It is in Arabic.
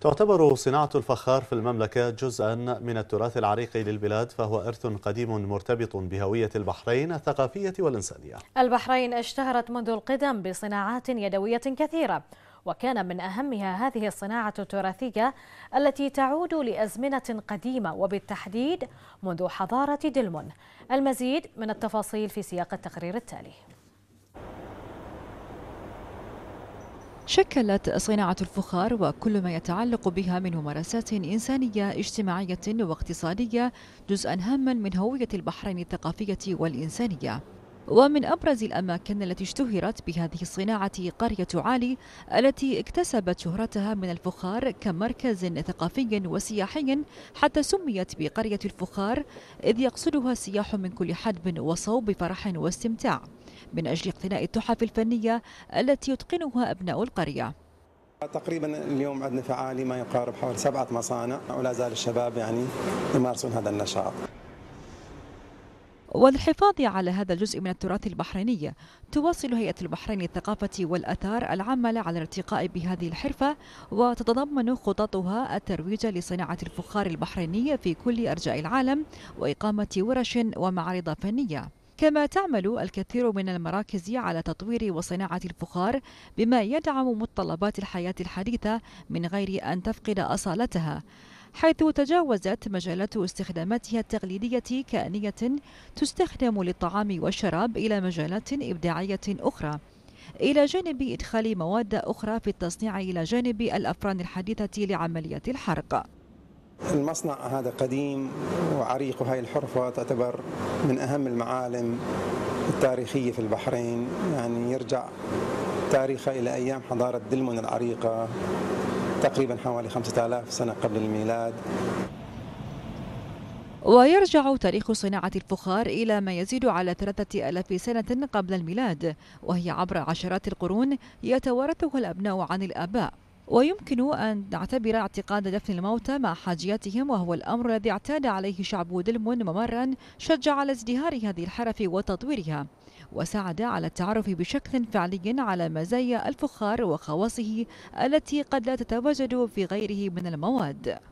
تعتبر صناعة الفخار في المملكة جزءا من التراث العريق للبلاد فهو إرث قديم مرتبط بهوية البحرين الثقافية والإنسانية البحرين اشتهرت منذ القدم بصناعات يدوية كثيرة وكان من أهمها هذه الصناعة التراثية التي تعود لأزمنة قديمة وبالتحديد منذ حضارة دلمون المزيد من التفاصيل في سياق التقرير التالي شكلت صناعة الفخار وكل ما يتعلق بها من ممارسات إنسانية اجتماعية واقتصادية جزءا هاما من هوية البحرين الثقافية والإنسانية ومن أبرز الأماكن التي اشتهرت بهذه الصناعة قرية عالي التي اكتسبت شهرتها من الفخار كمركز ثقافي وسياحي حتى سميت بقرية الفخار إذ يقصدها السياح من كل حدب وصوب بفرح واستمتاع من أجل اقتناء التحف الفنية التي يتقنها أبناء القرية تقريبا اليوم عندنا فعالي ما يقارب حوالي سبعة مصانع ولا زال الشباب يعني يمارسون هذا النشاط وللحفاظ على هذا الجزء من التراث البحريني تواصل هيئة البحرين للثقافة والأثار العمل على الارتقاء بهذه الحرفة وتتضمن خططها الترويج لصناعة الفخار البحريني في كل أرجاء العالم وإقامة ورش ومعارض فنية كما تعمل الكثير من المراكز على تطوير وصناعة الفخار بما يدعم متطلبات الحياة الحديثة من غير أن تفقد أصالتها حيث تجاوزت مجالات استخداماتها التقليدية كأنية تستخدم للطعام والشراب إلى مجالات إبداعية أخرى إلى جانب إدخال مواد أخرى في التصنيع إلى جانب الأفران الحديثة لعملية الحرق المصنع هذا قديم وعريق وهي الحرفة تعتبر من أهم المعالم التاريخية في البحرين يعني يرجع تاريخها إلى أيام حضارة دلمن العريقة تقريبا حوالي 5000 سنة قبل الميلاد ويرجع تاريخ صناعة الفخار إلى ما يزيد على 3000 سنة قبل الميلاد وهي عبر عشرات القرون يتوارثها الأبناء عن الآباء ويمكن أن نعتبر اعتقاد دفن الموتى مع حاجياتهم وهو الأمر الذي اعتاد عليه شعب دلم ممرا شجع على ازدهار هذه الحرف وتطويرها وساعد على التعرف بشكل فعلي على مزايا الفخار وخواصه التي قد لا تتواجد في غيره من المواد